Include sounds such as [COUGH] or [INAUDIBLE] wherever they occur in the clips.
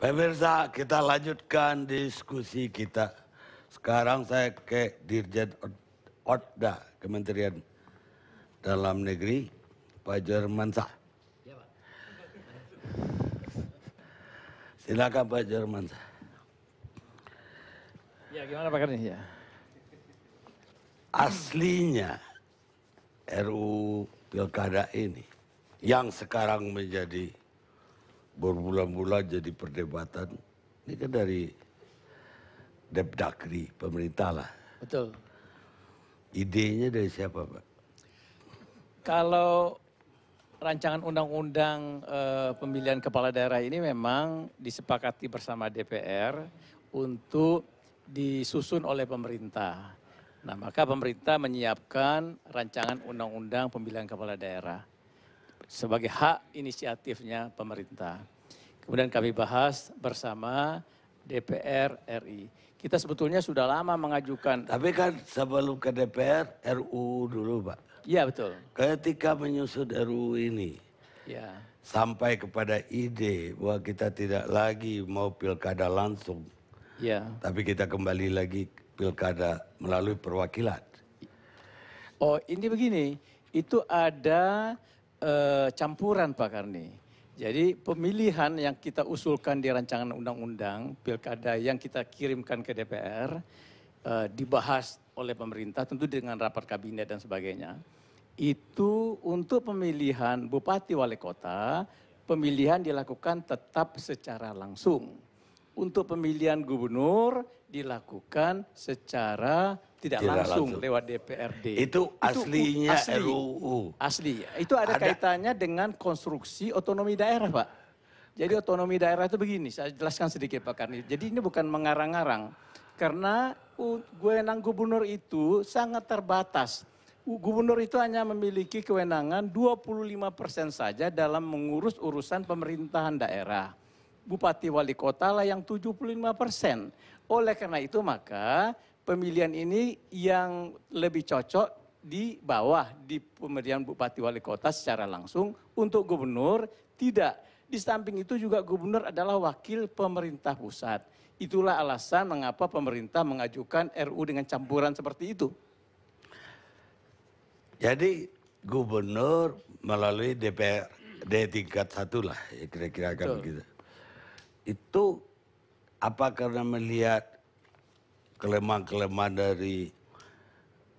Pemirsa, kita lanjutkan diskusi kita. Sekarang saya ke Dirjen Otda Kementerian Dalam Negeri, Pak Jerman Sah. Silakan Pak Sah. Ya, gimana Pak Karni? Ya. Aslinya RU Pilkada ini yang sekarang menjadi bermula-mula jadi perdebatan. Ini kan dari Depdakri, pemerintah lah. Betul. Idenya dari siapa Pak? Kalau rancangan undang-undang e, pemilihan kepala daerah ini memang disepakati bersama DPR untuk disusun oleh pemerintah. Nah, maka pemerintah menyiapkan rancangan undang-undang pemilihan kepala daerah sebagai hak inisiatifnya pemerintah. Kemudian kami bahas bersama DPR RI. Kita sebetulnya sudah lama mengajukan. Tapi kan sebelum ke DPR RU dulu, Pak. Iya, betul. Ketika menyusun RU ini. Ya. Sampai kepada ide bahwa kita tidak lagi mau pilkada langsung. Ya. Tapi kita kembali lagi pilkada melalui perwakilan. Oh, ini begini. Itu ada Eh, campuran Pak Karni. Jadi pemilihan yang kita usulkan di rancangan undang-undang pilkada yang kita kirimkan ke DPR uh, eh, dibahas oleh pemerintah tentu dengan rapat kabinet dan sebagainya. Itu untuk pemilihan bupati wali kota, pemilihan dilakukan tetap secara langsung. Untuk pemilihan gubernur dilakukan secara tidak, tidak langsung, langsung lewat DPRD. Itu aslinya itu, asli, RUU. Asli. Itu ada, ada kaitannya dengan konstruksi otonomi daerah, Pak. Jadi otonomi daerah itu begini, saya jelaskan sedikit Pak Karni. Jadi ini bukan mengarang-arang. Karena kewenangan gubernur itu sangat terbatas. Gubernur itu hanya memiliki kewenangan 25 persen saja dalam mengurus urusan pemerintahan daerah. Bupati wali kota lah yang 75 persen. Oleh karena itu maka pemilihan ini yang lebih cocok di bawah di pemerintahan bupati wali kota secara langsung untuk gubernur tidak di samping itu juga gubernur adalah wakil pemerintah pusat itulah alasan mengapa pemerintah mengajukan RU dengan campuran seperti itu jadi gubernur melalui DPR D tingkat satu lah ya kira-kira kan gitu itu apa karena melihat kelemahan-kelemahan dari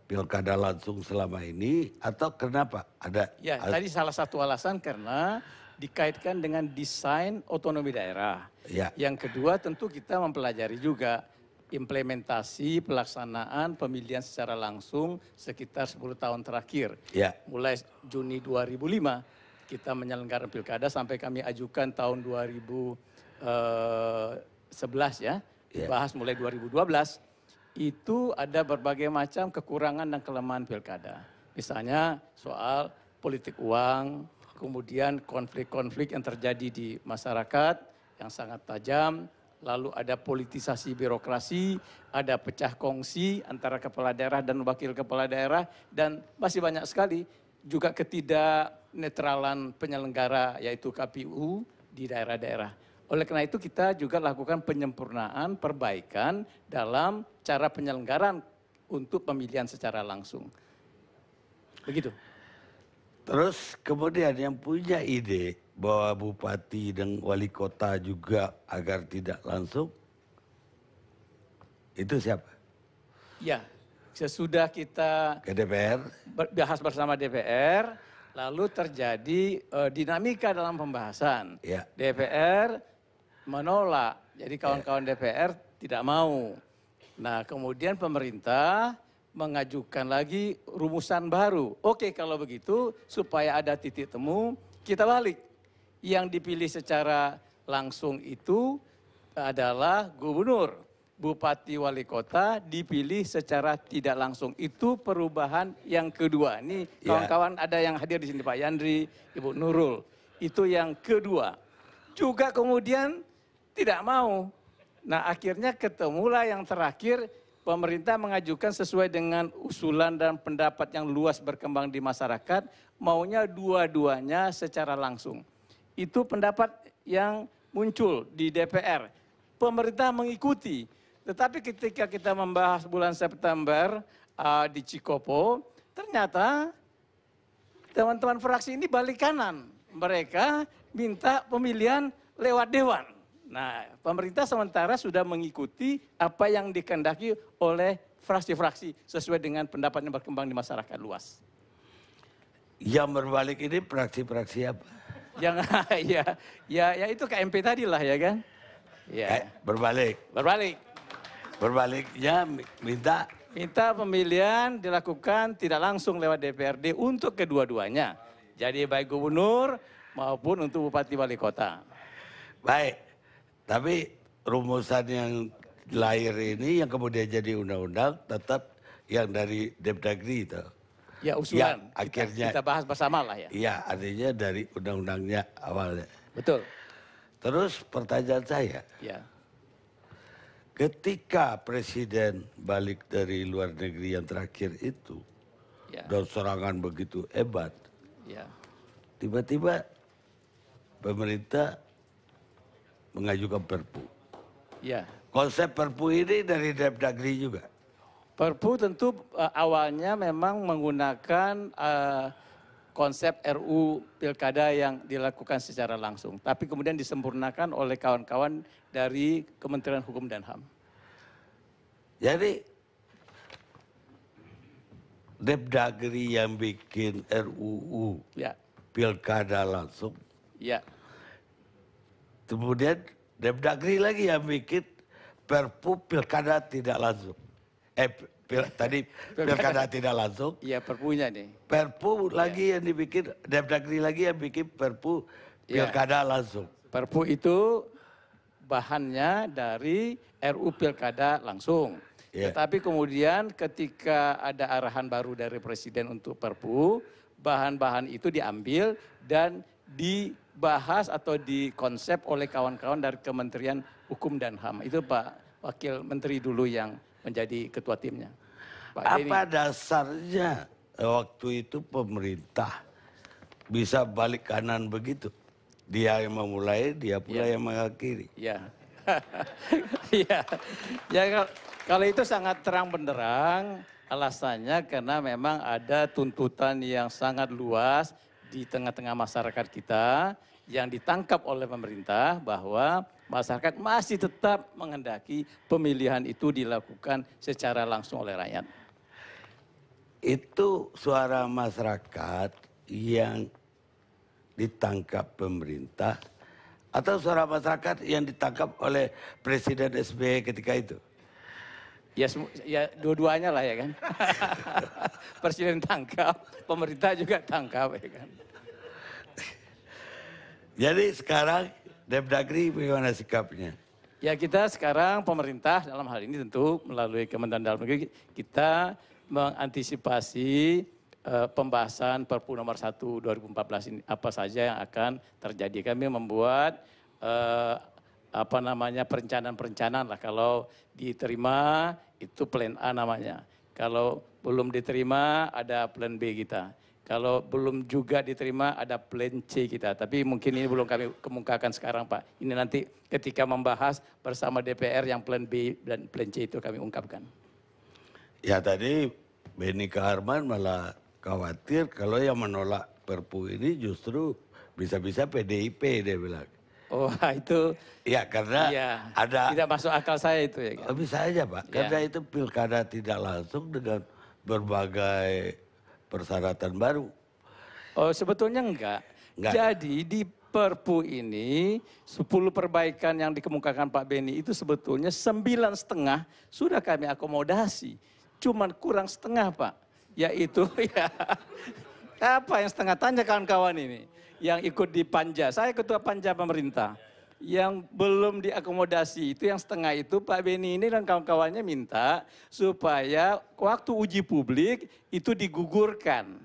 pilkada langsung selama ini atau kenapa ada ya tadi salah satu alasan karena dikaitkan dengan desain otonomi daerah ya. yang kedua tentu kita mempelajari juga implementasi pelaksanaan pemilihan secara langsung sekitar 10 tahun terakhir ya. mulai Juni 2005 kita menyelenggarakan pilkada sampai kami ajukan tahun 2011 eh, ya yeah. bahas mulai 2012 itu ada berbagai macam kekurangan dan kelemahan pilkada. Misalnya soal politik uang, kemudian konflik-konflik yang terjadi di masyarakat yang sangat tajam, lalu ada politisasi birokrasi, ada pecah kongsi antara kepala daerah dan wakil kepala daerah, dan masih banyak sekali juga ketidak netralan penyelenggara yaitu KPU di daerah-daerah. Oleh karena itu kita juga lakukan penyempurnaan, perbaikan dalam cara penyelenggaraan untuk pemilihan secara langsung. Begitu. Terus kemudian yang punya ide bahwa bupati dan wali kota juga agar tidak langsung, itu siapa? Ya, sesudah kita ke DPR, bahas bersama DPR, lalu terjadi uh, dinamika dalam pembahasan. Ya. DPR menolak. Jadi iya. kawan-kawan DPR tidak mau. Nah, kemudian pemerintah mengajukan lagi rumusan baru. Oke, kalau begitu supaya ada titik temu, kita balik. Yang dipilih secara langsung itu adalah gubernur. Bupati wali kota dipilih secara tidak langsung. Itu perubahan yang kedua. Ini iya. kawan-kawan ada yang hadir di sini Pak Yandri, Ibu Nurul. Itu yang kedua. Juga kemudian tidak mau. Nah akhirnya ketemulah yang terakhir pemerintah mengajukan sesuai dengan usulan dan pendapat yang luas berkembang di masyarakat, maunya dua-duanya secara langsung. Itu pendapat yang muncul di DPR. Pemerintah mengikuti, tetapi ketika kita membahas bulan September uh, di Cikopo, ternyata teman-teman fraksi ini balik kanan. Mereka minta pemilihan lewat dewan nah pemerintah sementara sudah mengikuti apa yang dikendaki oleh fraksi fraksi sesuai dengan pendapat yang berkembang di masyarakat luas yang berbalik ini fraksi-fraksi apa yang [LAUGHS] ya ya ya itu KMP tadi lah ya kan ya eh, berbalik berbalik berbaliknya minta minta pemilihan dilakukan tidak langsung lewat DPRD untuk kedua-duanya jadi baik gubernur maupun untuk bupati wali kota. Baik, tapi rumusan yang lahir ini yang kemudian jadi undang-undang tetap yang dari Depdagri itu. Ya usulan. Yang akhirnya kita, bahas bersama lah ya. Iya, artinya dari undang-undangnya awalnya. Betul. Terus pertanyaan saya. Ya. Ketika presiden balik dari luar negeri yang terakhir itu ya. dan serangan begitu hebat. tiba ya. Tiba-tiba pemerintah mengajukan perpu. Ya. Konsep perpu ini dari Depdagri juga. Perpu tentu uh, awalnya memang menggunakan uh, konsep RU pilkada yang dilakukan secara langsung, tapi kemudian disempurnakan oleh kawan-kawan dari Kementerian Hukum dan HAM. Jadi Depdagri yang bikin RUU ya. pilkada langsung. Ya Kemudian Demdagri lagi yang bikin Perpu pilkada tidak langsung. Eh, pil, tadi pilkada tidak langsung. Iya, perpunya nih. Perpu iya. lagi yang dibikin, Demdagri lagi yang bikin perpu iya. pilkada ya. langsung. Perpu itu bahannya dari RU pilkada langsung. Ya. Tetapi kemudian ketika ada arahan baru dari presiden untuk Perpu, bahan-bahan itu diambil dan di dibahas atau dikonsep oleh kawan-kawan dari Kementerian Hukum dan HAM. Itu Pak Wakil Menteri dulu yang menjadi ketua timnya. Pak Apa Denny. dasarnya waktu itu pemerintah bisa balik kanan begitu? Dia yang memulai, dia pula ya. yang mengakhiri. Ya. [LAUGHS] ya. Ya kalau itu sangat terang benderang alasannya karena memang ada tuntutan yang sangat luas di tengah-tengah masyarakat kita yang ditangkap oleh pemerintah bahwa masyarakat masih tetap menghendaki pemilihan itu dilakukan secara langsung oleh rakyat. Itu suara masyarakat yang ditangkap pemerintah atau suara masyarakat yang ditangkap oleh Presiden SBY ketika itu? Ya, ya dua-duanya lah ya kan. [LAUGHS] Presiden tangkap, pemerintah juga tangkap ya kan. Jadi sekarang Depdagri bagaimana sikapnya? Ya kita sekarang pemerintah dalam hal ini tentu melalui Kementerian Dalam Negeri kita mengantisipasi uh, pembahasan Perpu nomor 1 2014 ini apa saja yang akan terjadi. Kami membuat uh, apa namanya perencanaan-perencanaan lah kalau diterima itu plan A namanya. Kalau belum diterima ada plan B kita. Kalau belum juga diterima ada plan C kita. Tapi mungkin ini belum kami kemukakan sekarang Pak. Ini nanti ketika membahas bersama DPR yang plan B dan plan C itu kami ungkapkan. Ya tadi Beni Kaharman malah khawatir kalau yang menolak perpu ini justru bisa-bisa PDIP dia bilang. Oh [LAUGHS] ah, itu. Ya karena ya, ada. Tidak masuk akal saya itu ya. Kan? Bisa aja Pak. Ya. Karena itu pilkada tidak langsung dengan berbagai persyaratan baru. Oh sebetulnya enggak. enggak. Jadi di Perpu ini 10 perbaikan yang dikemukakan Pak Beni itu sebetulnya sembilan setengah sudah kami akomodasi. Cuman kurang setengah Pak. Yaitu [LAUGHS] ya apa yang setengah tanya kawan-kawan ini yang ikut di panja. Saya ketua panja pemerintah. Yang belum diakomodasi itu yang setengah itu Pak Beni ini dan kawan-kawannya minta supaya waktu uji publik itu digugurkan.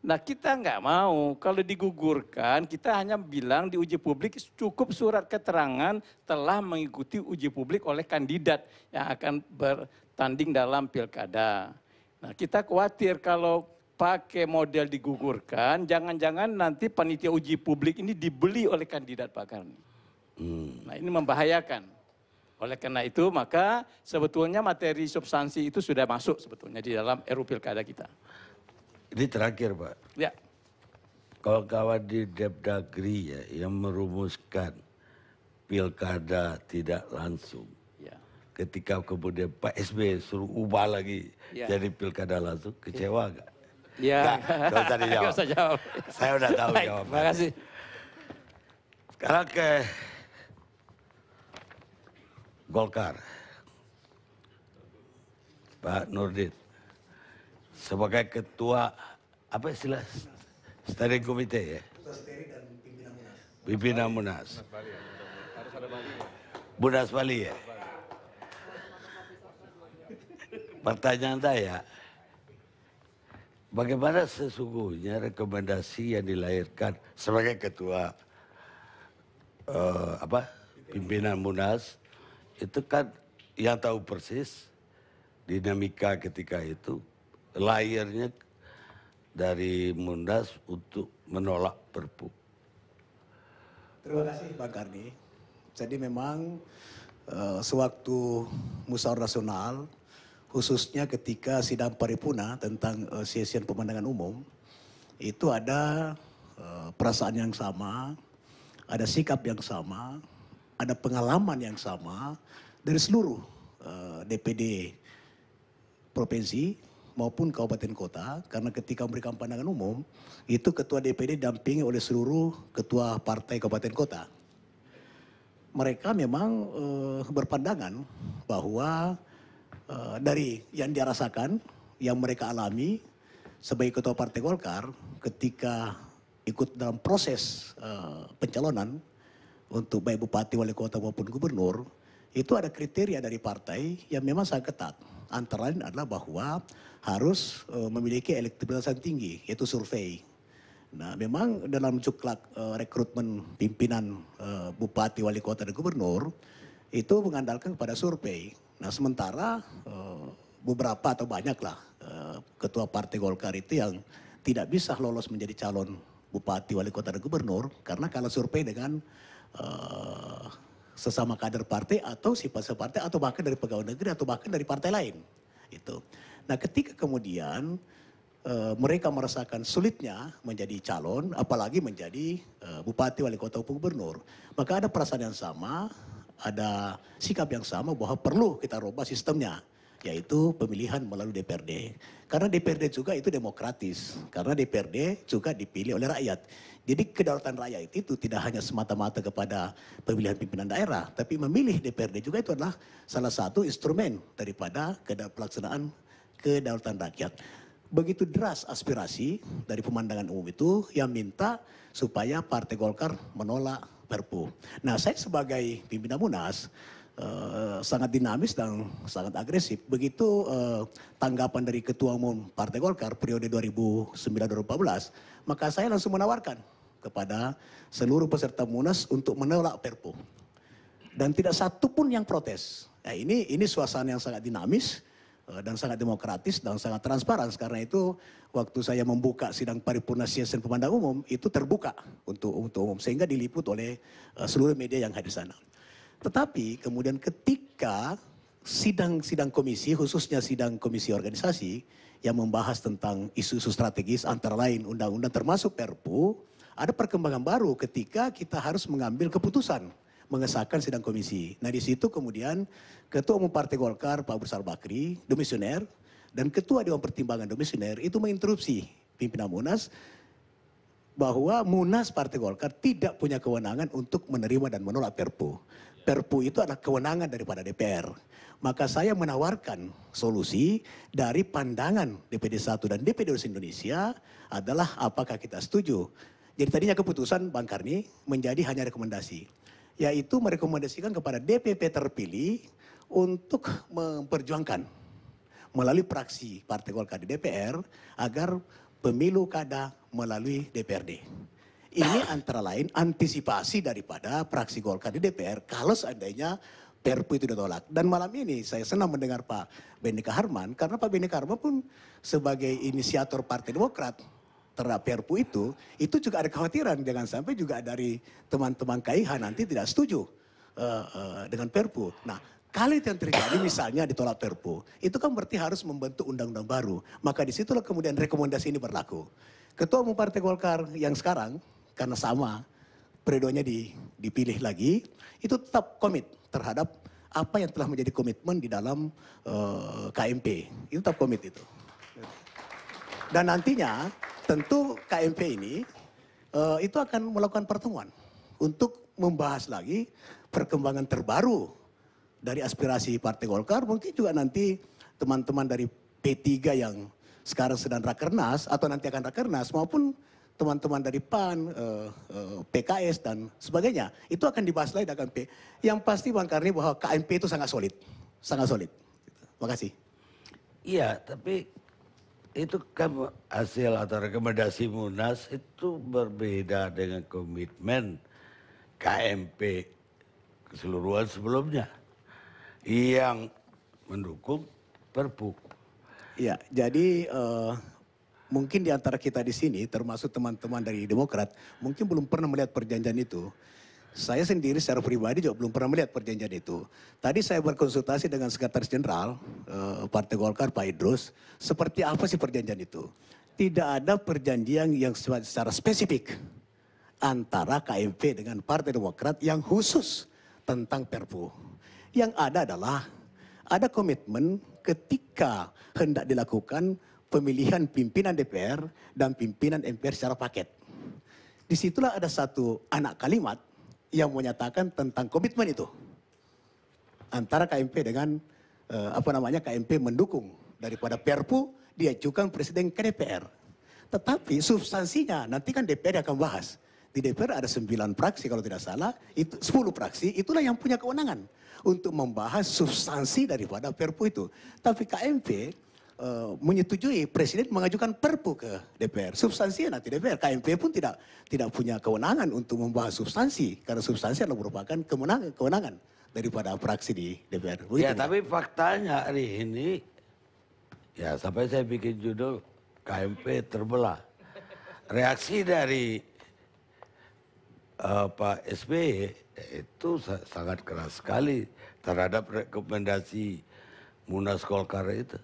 Nah kita nggak mau kalau digugurkan kita hanya bilang di uji publik cukup surat keterangan telah mengikuti uji publik oleh kandidat yang akan bertanding dalam pilkada. Nah kita khawatir kalau pakai model digugurkan, jangan-jangan nanti panitia uji publik ini dibeli oleh kandidat Pak Karni. Hmm. Nah ini membahayakan. Oleh karena itu maka sebetulnya materi substansi itu sudah masuk sebetulnya di dalam RU Pilkada kita. Ini terakhir Pak. Ya. Kalau kawan di Depdagri ya yang merumuskan pilkada tidak langsung. Ya. Ketika kemudian Pak SB suruh ubah lagi ya. jadi pilkada langsung, kecewa ya. gak? Iya. Gak usah dijawab. [LAUGHS] Gak usah jawab. Saya udah tahu Baik, jawaban. Makasih. Sekarang ke Golkar. Pak Nurdin. Sebagai ketua apa istilah steering komite ya? steering dan pimpinan Munas. Pimpinan Munas. Munas Bali ya. Pertanyaan saya, bagaimana sesungguhnya rekomendasi yang dilahirkan sebagai ketua uh, apa pimpinan Munas itu kan yang tahu persis dinamika ketika itu layarnya dari Munas untuk menolak Perpu. Terima kasih Pak Karni. Jadi memang uh, sewaktu Musyawarah Nasional khususnya ketika sidang paripurna tentang uh, sesian pemandangan umum itu ada uh, perasaan yang sama, ada sikap yang sama, ada pengalaman yang sama dari seluruh uh, eh, DPD provinsi maupun kabupaten kota karena ketika memberikan pandangan umum itu ketua DPD dampingi oleh seluruh ketua partai kabupaten kota. Mereka memang uh, berpandangan bahwa Eh, dari yang dia rasakan, yang mereka alami sebagai ketua partai Golkar ketika ikut dalam proses eh, pencalonan untuk baik bupati, wali kota maupun gubernur, itu ada kriteria dari partai yang memang sangat ketat. Antara lain adalah bahwa harus eh, memiliki elektabilitas yang tinggi, yaitu survei. Nah, memang dalam cuklak rekrutmen pimpinan bupati, wali kota, dan gubernur, itu mengandalkan kepada survei nah sementara eh, beberapa atau banyaklah eh, ketua partai golkar itu yang tidak bisa lolos menjadi calon bupati wali kota dan gubernur karena kalau survei dengan eh, sesama kader partai atau sifat partai atau bahkan dari pegawai negeri atau bahkan dari partai lain itu nah ketika kemudian e, mereka merasakan sulitnya menjadi calon apalagi menjadi e, bupati wali kota gubernur maka ada perasaan yang sama ada sikap yang sama bahwa perlu kita rubah sistemnya yaitu pemilihan melalui DPRD. Karena DPRD juga itu demokratis, karena DPRD juga dipilih oleh rakyat. Jadi kedaulatan rakyat itu tidak hanya semata-mata kepada pemilihan pimpinan daerah, tapi memilih DPRD juga itu adalah salah satu instrumen daripada pelaksanaan kedaulatan rakyat. Begitu deras aspirasi dari pemandangan umum itu yang minta supaya Partai Golkar menolak perpu. Nah saya sebagai pimpinan Munas uh, sangat dinamis dan sangat agresif. Begitu uh, tanggapan dari Ketua Umum Partai Golkar periode 2009-2014, maka saya langsung menawarkan kepada seluruh peserta Munas untuk menolak perpu. Dan tidak satu pun yang protes. Nah, ini ini suasana yang sangat dinamis Eh, dan sangat demokratis dan sangat transparan. Karena itu waktu saya membuka sidang paripurna CSN Pemandang Umum itu terbuka untuk untuk umum sehingga diliput oleh uh, seluruh media yang hadir sana. Tetapi kemudian ketika sidang-sidang komisi khususnya sidang komisi organisasi yang membahas tentang isu-isu strategis antara lain undang-undang termasuk Perpu ada perkembangan baru ketika kita harus mengambil keputusan mengesahkan sidang komisi. Nah di situ kemudian Ketua Umum Partai Golkar Pak Besar Bakri, domisioner, dan Ketua Dewan Pertimbangan domisioner itu menginterupsi pimpinan Munas bahwa Munas Partai Golkar tidak punya kewenangan untuk menerima dan menolak Perpu. Perpu itu adalah kewenangan daripada DPR. Maka saya menawarkan solusi dari pandangan DPD 1 dan DPD Indonesia adalah apakah kita setuju. Jadi tadinya keputusan Bang Karni menjadi hanya rekomendasi yaitu merekomendasikan kepada DPP terpilih untuk memperjuangkan melalui praksi Partai Golkar di DPR agar pemilu kada melalui DPRD. Ini antara lain antisipasi daripada praksi Golkar di DPR kalau seandainya Perpu itu ditolak. Dan malam ini saya senang mendengar Pak Benny Harman karena Pak Benny Harman pun sebagai inisiator Partai Demokrat terhadap Perpu itu, itu juga ada kekhawatiran jangan sampai juga dari teman-teman KIH nanti tidak setuju uh, uh, dengan perpu. Nah, kali itu yang terjadi misalnya ditolak perpu, itu kan berarti harus membentuk undang-undang baru. Maka disitulah kemudian rekomendasi ini berlaku. Ketua Umum Partai Golkar yang sekarang, karena sama, periodenya di, dipilih lagi, itu tetap komit terhadap apa yang telah menjadi komitmen di dalam uh, eh, KMP. Itu tetap komit itu. Dan nantinya tentu KMP ini uh, itu akan melakukan pertemuan untuk membahas lagi perkembangan terbaru dari aspirasi Partai Golkar. Mungkin juga nanti teman-teman dari P3 yang sekarang sedang rakernas atau nanti akan rakernas maupun teman-teman dari PAN, eh, eh, PKS dan sebagainya. Itu akan dibahas lagi dengan P. Yang pasti Bang Karni bahwa KMP itu sangat solid. Sangat solid. terima kasih Iya, tapi itu kan hasil atau rekomendasi Munas itu berbeda dengan komitmen KMP keseluruhan sebelumnya yang mendukung Perpu. Ya, jadi uh, mungkin di antara kita di sini termasuk teman-teman dari Demokrat mungkin belum pernah melihat perjanjian itu saya sendiri secara pribadi juga belum pernah melihat perjanjian itu. Tadi saya berkonsultasi dengan Sekretaris Jenderal eh, Partai Golkar Pak Idrus, seperti apa sih perjanjian itu? Tidak ada perjanjian yang secara spesifik antara KMP dengan Partai Demokrat yang khusus tentang Perpu. Yang ada adalah ada komitmen ketika hendak dilakukan pemilihan pimpinan DPR dan pimpinan MPR secara paket. Disitulah ada satu anak kalimat yang menyatakan tentang komitmen itu antara KMP dengan eh, apa namanya KMP mendukung daripada Perpu diajukan presiden ke DPR. Tetapi substansinya nanti kan DPR akan bahas. Di DPR ada sembilan praksi kalau tidak salah, itu sepuluh praksi itulah yang punya kewenangan untuk membahas substansi daripada Perpu itu. Tapi KMP Eh, menyetujui presiden mengajukan perpu ke DPR. Substansinya nanti DPR, KMP pun tidak tidak punya kewenangan untuk membahas substansi karena substansi adalah merupakan kewenangan kewenangan daripada fraksi di DPR. Begitu, ya, tapi faktanya hari ini ya sampai saya bikin judul KMP terbelah. Reaksi dari uh, Pak SBY e itu sangat keras sekali terhadap rekomendasi Munas Golkar itu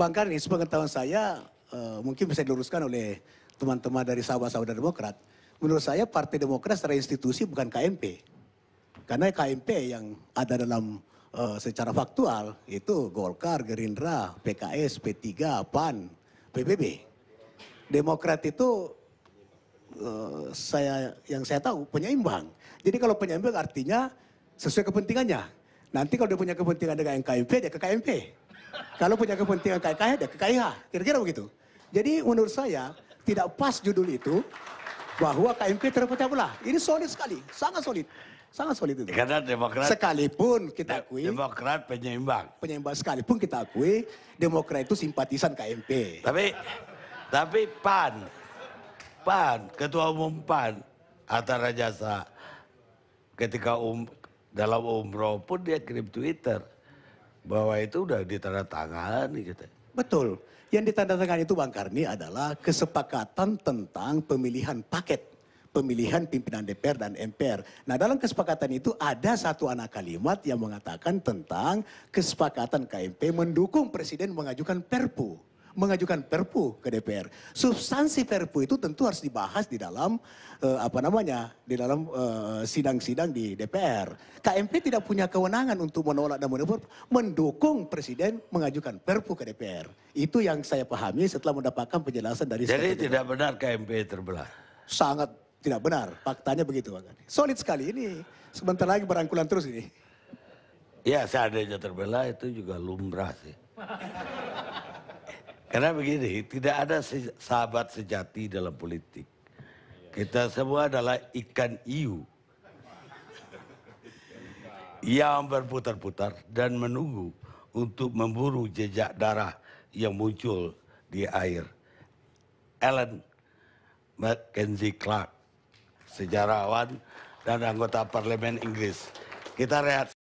bang Karni, sepengetahuan saya uh, mungkin bisa diluruskan oleh teman-teman dari sahabat-sahabat Demokrat. Menurut saya Partai Demokrat secara institusi bukan KMP. Karena KMP yang ada dalam uh, secara faktual itu Golkar, Gerindra, PKS, P3, PAN, PBB. Demokrat itu uh, saya yang saya tahu punya imbang. Jadi kalau punya imbang artinya sesuai kepentingannya. Nanti kalau dia punya kepentingan dengan KMP dia ke KMP. Kalau punya kepentingan KKH, ada KKH. Kira-kira begitu. Jadi menurut saya tidak pas judul itu bahwa KMP terpecah belah. Ini solid sekali, sangat solid. Sangat solid itu. Karena Demokrat sekalipun kita akui Demokrat penyeimbang. Penyeimbang sekalipun kita akui Demokrat itu simpatisan KMP. Tapi tapi PAN PAN ketua umum PAN Hatta Rajasa ketika um, dalam umroh pun dia kirim Twitter bahwa itu udah ditandatangani gitu. Betul. Yang ditandatangani itu Bang Karni adalah kesepakatan tentang pemilihan paket pemilihan pimpinan DPR dan MPR. Nah dalam kesepakatan itu ada satu anak kalimat yang mengatakan tentang kesepakatan KMP mendukung Presiden mengajukan Perpu mengajukan perpu ke DPR. Substansi perpu itu tentu harus dibahas di dalam uh, apa namanya di dalam eh, sidang-sidang uh, di DPR. KMP tidak punya kewenangan untuk menolak dan menolak, mendukung presiden mengajukan perpu ke DPR. Itu yang saya pahami setelah mendapatkan penjelasan dari. Jadi tidak benar KMP terbelah. Sangat tidak benar, faktanya begitu. Solid sekali ini. Sebentar lagi berangkulan terus ini. Ya seandainya terbelah itu juga lumrah sih. Karena begini, tidak ada sahabat sejati dalam politik. Kita semua adalah ikan iu yang berputar-putar dan menunggu untuk memburu jejak darah yang muncul di air. Ellen Mackenzie Clark, sejarawan dan anggota parlemen Inggris. Kita rehat.